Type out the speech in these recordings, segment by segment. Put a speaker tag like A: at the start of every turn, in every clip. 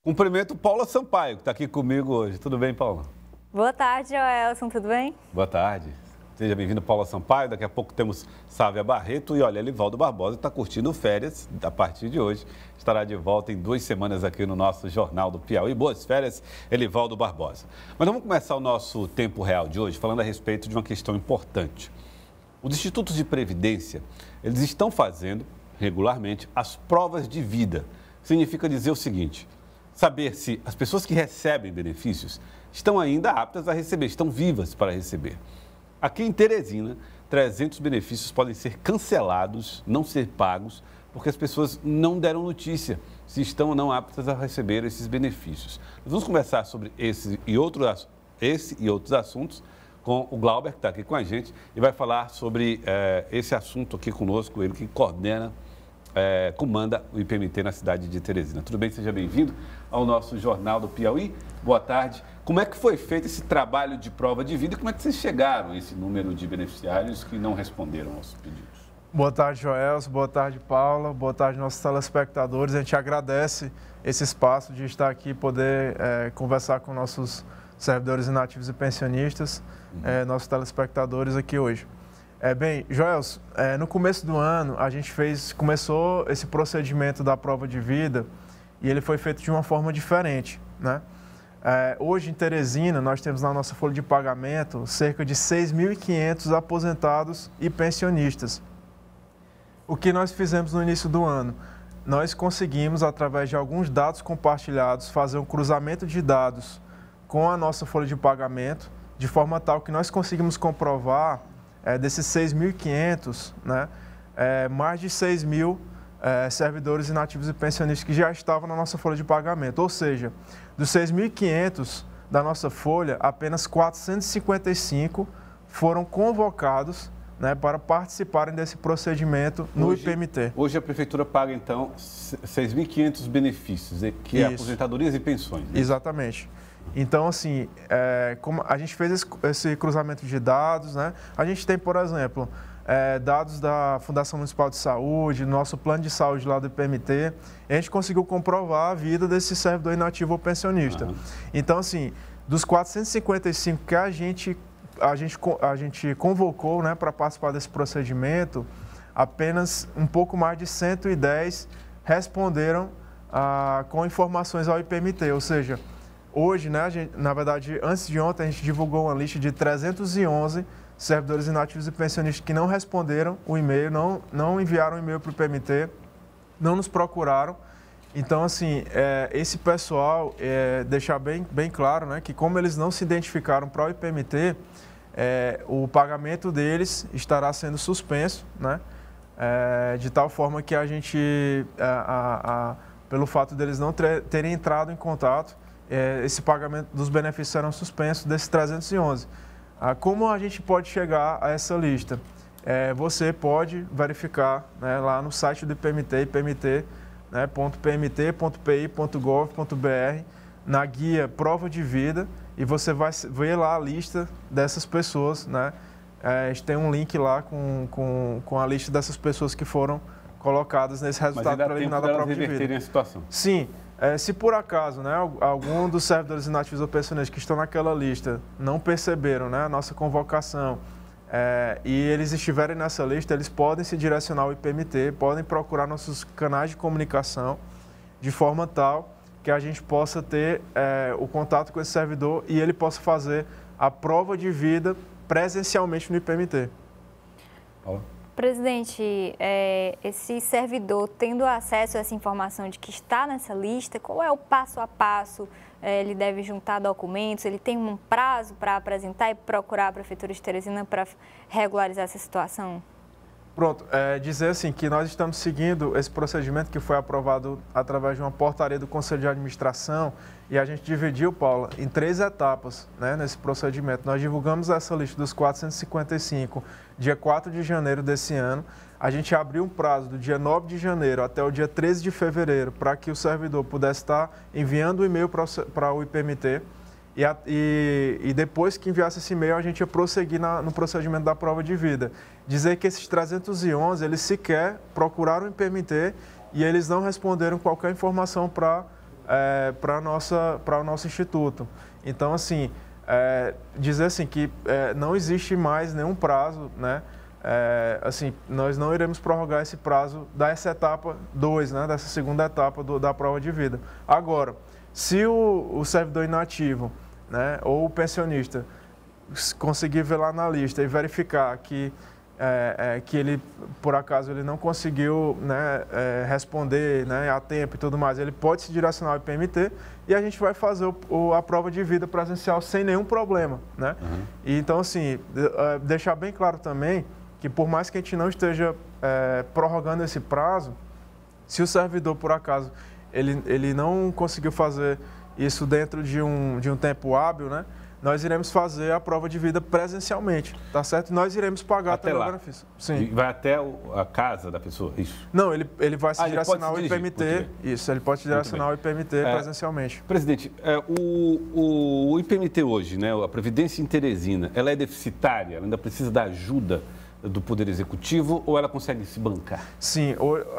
A: Cumprimento Paula Sampaio, que está aqui comigo hoje. Tudo bem, Paula?
B: Boa tarde, Joelson. Tudo bem?
A: Boa tarde. Seja bem-vindo, Paula Sampaio. Daqui a pouco temos Sávia Barreto e olha, Elivaldo Barbosa está curtindo férias a partir de hoje. Estará de volta em duas semanas aqui no nosso Jornal do Piauí. Boas férias, Elivaldo Barbosa. Mas vamos começar o nosso tempo real de hoje falando a respeito de uma questão importante. Os institutos de previdência, eles estão fazendo regularmente as provas de vida. Significa dizer o seguinte: saber se as pessoas que recebem benefícios estão ainda aptas a receber, estão vivas para receber. Aqui em Teresina, 300 benefícios podem ser cancelados, não ser pagos, porque as pessoas não deram notícia se estão ou não aptas a receber esses benefícios. Nós vamos conversar sobre esse e, outro, esse e outros assuntos com o Glauber, que está aqui com a gente, e vai falar sobre eh, esse assunto aqui conosco, ele que coordena é, comanda o IPMT na cidade de Teresina. Tudo bem? Seja bem-vindo ao nosso Jornal do Piauí. Boa tarde. Como é que foi feito esse trabalho de prova de vida e como é que vocês chegaram a esse número de beneficiários que não responderam aos pedidos?
B: Boa tarde, Joelso. Boa tarde, Paula. Boa tarde, nossos telespectadores. A gente agradece esse espaço de estar aqui e poder é, conversar com nossos servidores inativos e pensionistas, uhum. é, nossos telespectadores aqui hoje. É, bem, Joel. é, no começo do ano a gente fez, começou esse procedimento da prova de vida e ele foi feito de uma forma diferente, né? É, hoje em Teresina nós temos na nossa folha de pagamento cerca de 6.500 aposentados e pensionistas. O que nós fizemos no início do ano? Nós conseguimos, através de alguns dados compartilhados, fazer um cruzamento de dados com a nossa folha de pagamento, de forma tal que nós conseguimos comprovar é, desses 6.500, né, é, mais de 6.000 mil é, servidores inativos e pensionistas que já estavam na nossa folha de pagamento. Ou seja, dos 6.500 da nossa folha, apenas 455 foram convocados né, para participarem desse procedimento no hoje,
A: IPMT. Hoje a prefeitura paga, então, 6.500 benefícios, que é Isso. aposentadorias e pensões. Né?
B: Exatamente. Então, assim, é, como a gente fez esse, esse, cruzamento de dados, né? A gente tem, por exemplo, é, dados da Fundação Municipal de Saúde, nosso plano de saúde lá do e a gente conseguiu comprovar a vida desse servidor inativo ou pensionista. Uhum. Então, assim, dos 455 que a gente, a gente, a gente convocou né, para participar desse procedimento, apenas um pouco mais de 110 responderam ah, com informações ao IPMT, ou seja, Hoje, né, gente, na verdade, antes de ontem, a gente divulgou uma lista de 311 servidores inativos e pensionistas que não responderam o e-mail, não, não enviaram o e-mail para o PMT, não nos procuraram. Então, assim, é, esse pessoal, é, deixar bem, bem claro né, que como eles não se identificaram para o IPMT, é, o pagamento deles estará sendo suspenso, né, é, de tal forma que a gente, é, a, a, pelo fato deles não terem entrado em contato, é, esse pagamento dos benefícios serão suspensos desses 311. Ah, como a gente pode chegar a essa lista? É, você pode verificar né, lá no site do IPMT, ipmt.pmt.pi.gov.br, né, na guia Prova de Vida, e você vai ver lá a lista dessas pessoas. Né? É, a gente tem um link lá com, com, com a lista dessas pessoas que foram colocadas nesse resultado preliminar da prova de vida. A situação. Sim. É, se por acaso, né, algum dos servidores inativos ou pensionistas que estão naquela lista não perceberam né, a nossa convocação é, e eles estiverem nessa lista, eles podem se direcionar ao IPMT, podem procurar nossos canais de comunicação de forma tal que a gente possa ter é, o contato com esse servidor e ele possa fazer a prova de vida presencialmente no IPMT. Paulo? Presidente, é, esse servidor tendo acesso a essa informação de que está nessa lista, qual é o passo a passo? É, ele deve juntar documentos, ele tem um prazo para apresentar e procurar a Prefeitura de Teresina para regularizar essa situação? Pronto, é dizer assim que nós estamos seguindo esse procedimento que foi aprovado através de uma portaria do Conselho de Administração e a gente dividiu, Paula, em três etapas né, nesse procedimento. Nós divulgamos essa lista dos 455 dia 4 de janeiro desse ano. A gente abriu um prazo do dia 9 de janeiro até o dia 13 de fevereiro para que o servidor pudesse estar enviando o e-mail para o IPMT e, a, e, e, depois que enviasse esse e-mail, a gente ia prosseguir na, no procedimento da prova de vida. Dizer que esses 311, eles sequer procuraram em permitir e eles não responderam qualquer informação para é, para o nosso instituto. Então, assim, é, dizer assim que é, não existe mais nenhum prazo, né? É, assim, nós não iremos prorrogar esse prazo dessa etapa 2, né, dessa segunda etapa do, da prova de vida. Agora, se o, o servidor inativo né, ou o pensionista conseguir ver lá na lista e verificar que, é, é, que ele, por acaso, ele não conseguiu né, é, responder né, a tempo e tudo mais, ele pode se direcionar ao IPMT e a gente vai fazer o, o, a prova de vida presencial sem nenhum problema. Né? Uhum. E, então, assim, é, deixar bem claro também que por mais que a gente não esteja é, prorrogando esse prazo, se o servidor, por acaso, ele, ele não conseguiu fazer isso dentro de um, de um tempo hábil, né? Nós iremos fazer a prova de vida presencialmente, tá certo? Nós iremos pagar até lá. o benefício. Sim. vai
A: até o, a casa da pessoa, isso?
B: Não, ele, ele vai se ah, direcionar ao IPMT.
A: Isso, ele pode se direcionar ao IPMT é,
B: presencialmente.
A: Presidente, é, o, o, o IPMT hoje, né, a Previdência em Teresina, ela é deficitária, ela ainda precisa da ajuda do Poder Executivo ou ela consegue se bancar?
B: Sim,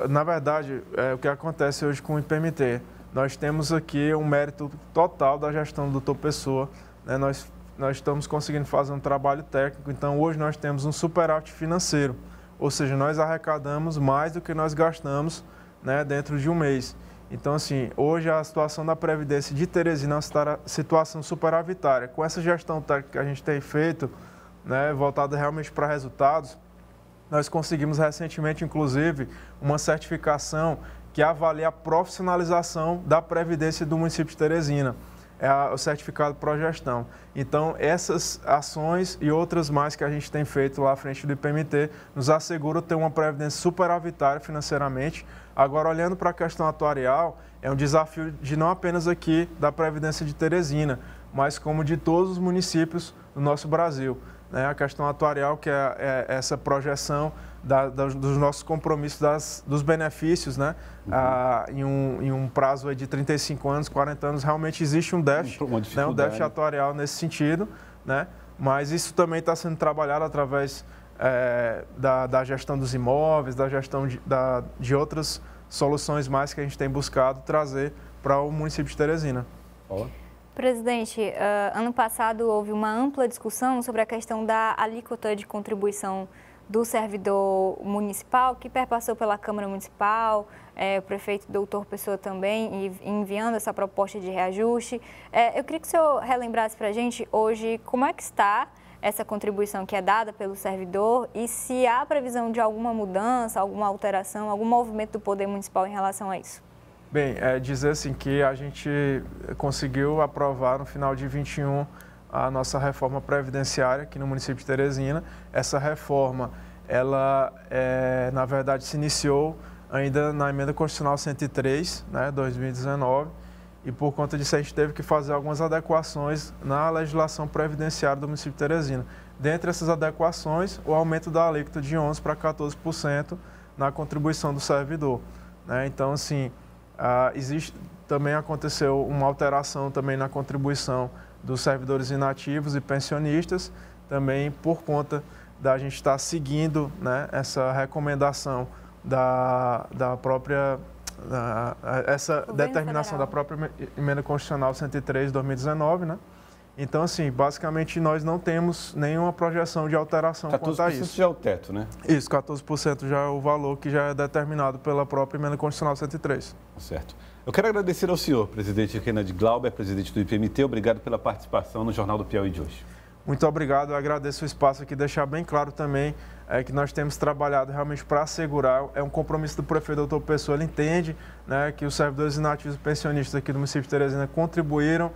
B: na verdade, é o que acontece hoje com o IPMT. Nós temos aqui um mérito total da gestão do doutor Pessoa. Né? Nós, nós estamos conseguindo fazer um trabalho técnico, então hoje nós temos um superávit financeiro, ou seja, nós arrecadamos mais do que nós gastamos né, dentro de um mês. Então, assim, hoje a situação da Previdência de Teresina é uma situação superavitária. Com essa gestão técnica que a gente tem feito, né, voltada realmente para resultados. Nós conseguimos recentemente, inclusive, uma certificação que avalia a profissionalização da Previdência do município de Teresina é o certificado Progestão. Então, essas ações e outras mais que a gente tem feito lá à frente do IPMT nos asseguram ter uma previdência superavitária financeiramente. Agora, olhando para a questão atuarial, é um desafio de não apenas aqui da Previdência de Teresina, mas como de todos os municípios do nosso Brasil né, a questão atuarial, que é, é essa projeção da, da, dos nossos compromissos das, dos benefícios, né? Uhum. Ah, em, um, em um prazo de 35 anos, 40 anos, realmente existe um déficit, né, um déficit atuarial nesse sentido, né? Mas isso também está sendo trabalhado através é, da, da, gestão dos imóveis, da gestão de, da, de outras soluções mais que a gente tem buscado trazer para o município de Teresina. Olá. Presidente, uh, ano passado houve uma ampla discussão sobre a questão da alíquota de contribuição do servidor municipal, que perpassou pela Câmara Municipal, é, o prefeito doutor Pessoa também, enviando essa proposta de reajuste. É, eu queria que o senhor relembrasse para a gente hoje como é que está essa contribuição que é dada pelo servidor e se há previsão de alguma mudança, alguma alteração, algum movimento do Poder Municipal em relação a isso. Bem, é dizer assim que a gente conseguiu aprovar no final de 21 a nossa reforma previdenciária aqui no município de Teresina. Essa reforma, ela é, na verdade se iniciou ainda na emenda constitucional 103, né, 2019, e por conta disso a gente teve que fazer algumas adequações na legislação previdenciária do município de Teresina. Dentre essas adequações, o aumento da alíquota de 11 para 14% na contribuição do servidor. Né? Então, assim, ah, existe, também aconteceu uma alteração também na contribuição dos servidores inativos e pensionistas, também por conta da gente estar seguindo né, essa recomendação da, da própria da, essa determinação federal. da própria emenda constitucional 103 de 2019, né? Então, assim, basicamente nós não temos nenhuma projeção de alteração quanto a isso. 14% já é o teto, né? Isso, 14% já é o valor que já é determinado pela própria emenda constitucional 103.
A: Certo. Eu quero agradecer ao senhor, presidente Kennedy Glauber, presidente do IPMT. Obrigado pela participação no Jornal do Piauí de hoje.
B: Muito obrigado, eu agradeço o espaço aqui, deixar bem claro também é, que nós temos trabalhado realmente para assegurar, é um compromisso do prefeito doutor Pessoa, ele entende né, que os servidores inativos e pensionistas aqui do município de Teresina contribuíram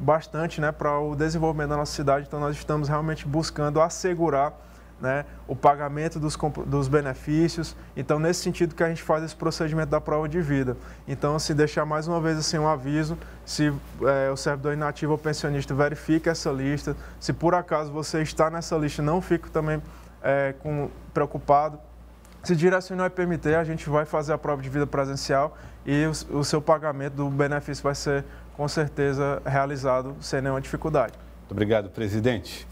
B: bastante né, para o desenvolvimento da nossa cidade. Então, nós estamos realmente buscando assegurar né, o pagamento dos, dos, benefícios. Então, nesse sentido que a gente faz esse procedimento da prova de vida. Então, se assim, deixar mais uma vez assim, um aviso, se é, o servidor inativo ou pensionista verifica essa lista, se por acaso você está nessa lista, não fique também é, com, preocupado, se direcionar ao IPMT, a gente vai fazer a prova de vida presencial e o, o, seu pagamento do benefício vai ser com certeza realizado sem nenhuma dificuldade.
A: Muito obrigado, presidente.